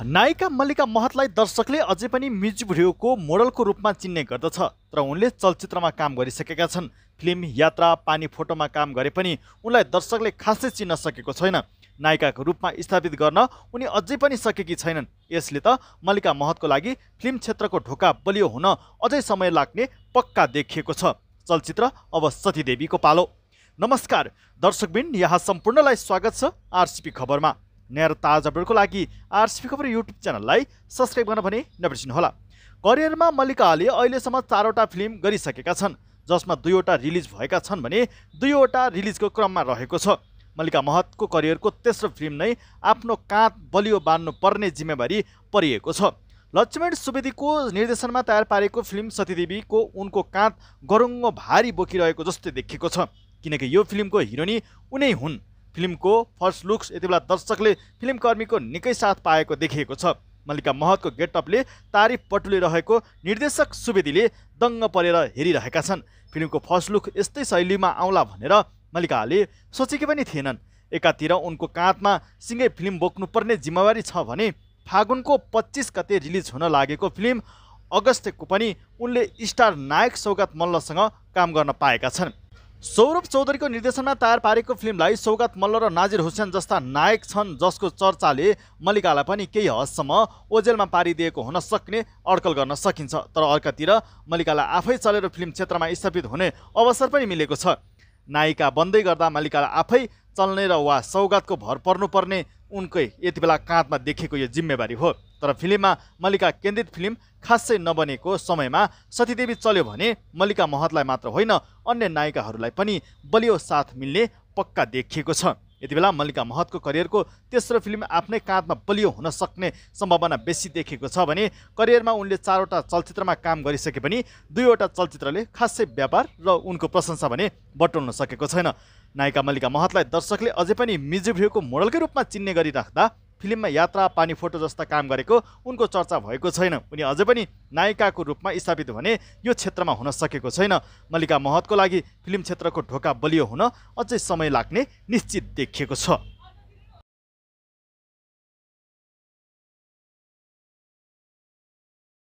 नायिका मल्लिका महतलाई दर्शकले अझै पनि म्युजिक भिडियोको मोडलको रूपमा चिन्ने गर्दछ तर उनले चलचित्रमा काम गरिसकेका छन् फिल्म यात्रा पानी फोटोमा काम गरे पनि उनलाई दर्शकले खासै चिन्न सकेको छैन नायिकाको रूपमा स्थापित गर्न उनी अझै पनि सकेकी छैनन् यसले त मल्लिका महतको लागि फिल्म क्षेत्रको ढोका बलियो हुन अझै समय लाग्ने पक्का देखिएको छ चलचित्र अब सतीदेवीको पालो नमस्कार दर्शकबिन यहाँ सम्पूर्णलाई स्वागत छ आरसिपी खबरमा न्यानो ताज अपडेटको लागि आरसिपी खबर युट्युब च्यानललाई सब्सक्राइब गर्न भने नबिर्सिनुहोला करियरमा मल्लिकाले अहिलेसम्म चारवटा फिल्म गरिसकेका छन् जसमा दुईवटा रिलिज भएका छन् भने दुईवटा रिलिजको क्रममा रहेको छ मल्लिका महतको करियरको तेस्रो फिल्म नै आफ्नो काँध बलियो बाँध्नुपर्ने जिम्मेवारी परिएको छ लक्ष्मण सुवेदीको निर्देशनमा तयार पारेको फिल्म सतीदेवीको उनको काँध गरुङ्गो भारी बोकिरहेको जस्तै देखिएको छ किनकि यो फिल्मको हिरोनी उनै हुन् फिल्मको फर्स्ट लुक्स यति बेला दर्शकले फिल्मकर्मीको निकै साथ पाएको देखिएको छ मल्लिका महतको गेटअपले तारिफ पटुलिरहेको निर्देशक सुवेदीले दङ्ग परेर हेरिरहेका छन् फिल्मको फर्स्ट लुक यस्तै शैलीमा आउला भनेर मल्लिकाले सोचेकी पनि थिएनन् एकातिर उनको काँधमा सिँगै फिल्म बोक्नुपर्ने जिम्मेवारी छ भने फागुनको पच्चिस गते रिलिज हुन लागेको फिल्म अगस्तको पनि उनले स्टार नायक सौगात मल्लसँग काम गर्न पाएका छन् सौरभ चौधरीको निर्देशनमा तयार पारेको फिल्मलाई सौगात मल्ल र नाजिर हुसेन जस्ता नायक छन् जसको चर्चाले मलिकालाई पनि केही हदसम्म ओजेलमा पारिदिएको हुन सक्ने अड्कल गर्न सकिन्छ तर अर्कातिर मलिकालाई आफै चलेर फिल्म क्षेत्रमा स्थापित हुने अवसर पनि मिलेको छ नायिका बन्दै गर्दा मलिकालाई आफै चल्ने र वा सौगातको भर पर्नुपर्ने उनकै यति बेला काँधमा देखेको यो जिम्मेवारी हो तर फिल्ममा मल्लिका केन्द्रित फिल्म खासै नबनेको समयमा सतीदेवी चल्यो भने मल्लिका महतलाई मात्र होइन अन्य नायिकाहरूलाई पनि बलियो साथ मिल्ने पक्का देखिएको छ यति बेला मल्लिका महतको करियरको तेस्रो फिल्म आफ्नै काँधमा बलियो हुन सक्ने सम्भावना बेसी देखिएको छ भने करियरमा उनले चारवटा चलचित्रमा काम गरिसके पनि दुईवटा चलचित्रले खासै व्यापार र उनको प्रशंसा भने बटुल्न सकेको छैन नायिका मल्लिका महतलाई दर्शकले अझै पनि म्युजिक भिडियोको मोडलकै रूपमा चिन्ने गरिराख्दा फिल्ममा यात्रा पानी फोटो जस्ता काम गरेको उनको चर्चा भएको छैन उनी अझै पनि नायिकाको रूपमा स्थापित भने यो क्षेत्रमा हुन सकेको छैन मल्लिका महतको लागि फिल्म क्षेत्रको ढोका बलियो हुन अझै समय लाग्ने निश्चित देखिएको छ